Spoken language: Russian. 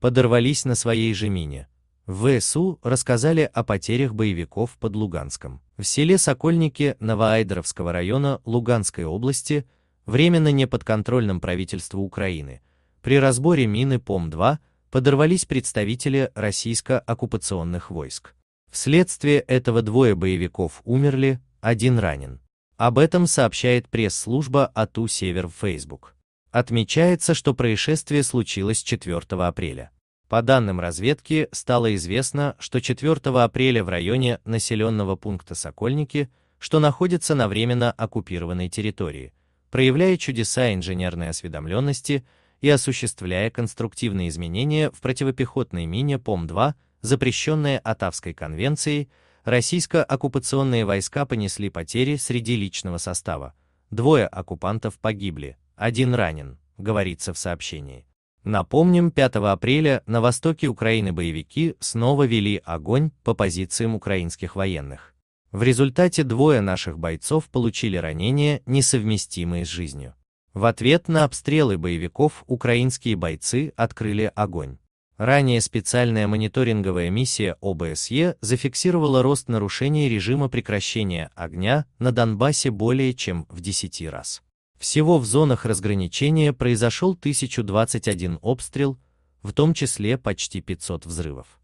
подорвались на своей же мине. В ВСУ рассказали о потерях боевиков под Луганском. В селе Сокольники Новоайдеровского района Луганской области, временно неподконтрольном правительству Украины, при разборе мины ПОМ-2 подорвались представители российско-оккупационных войск. Вследствие этого двое боевиков умерли, один ранен. Об этом сообщает пресс-служба АТУ «Север» в Facebook. Отмечается, что происшествие случилось 4 апреля. По данным разведки, стало известно, что 4 апреля в районе населенного пункта Сокольники, что находится на временно оккупированной территории, проявляя чудеса инженерной осведомленности и осуществляя конструктивные изменения в противопехотной мине ПОМ-2, запрещенные Атавской конвенцией, российско-оккупационные войска понесли потери среди личного состава, двое оккупантов погибли, один ранен, говорится в сообщении. Напомним, 5 апреля на востоке Украины боевики снова вели огонь по позициям украинских военных. В результате двое наших бойцов получили ранения, несовместимые с жизнью. В ответ на обстрелы боевиков украинские бойцы открыли огонь. Ранее специальная мониторинговая миссия ОБСЕ зафиксировала рост нарушений режима прекращения огня на Донбассе более чем в 10 раз. Всего в зонах разграничения произошел 1021 обстрел, в том числе почти 500 взрывов.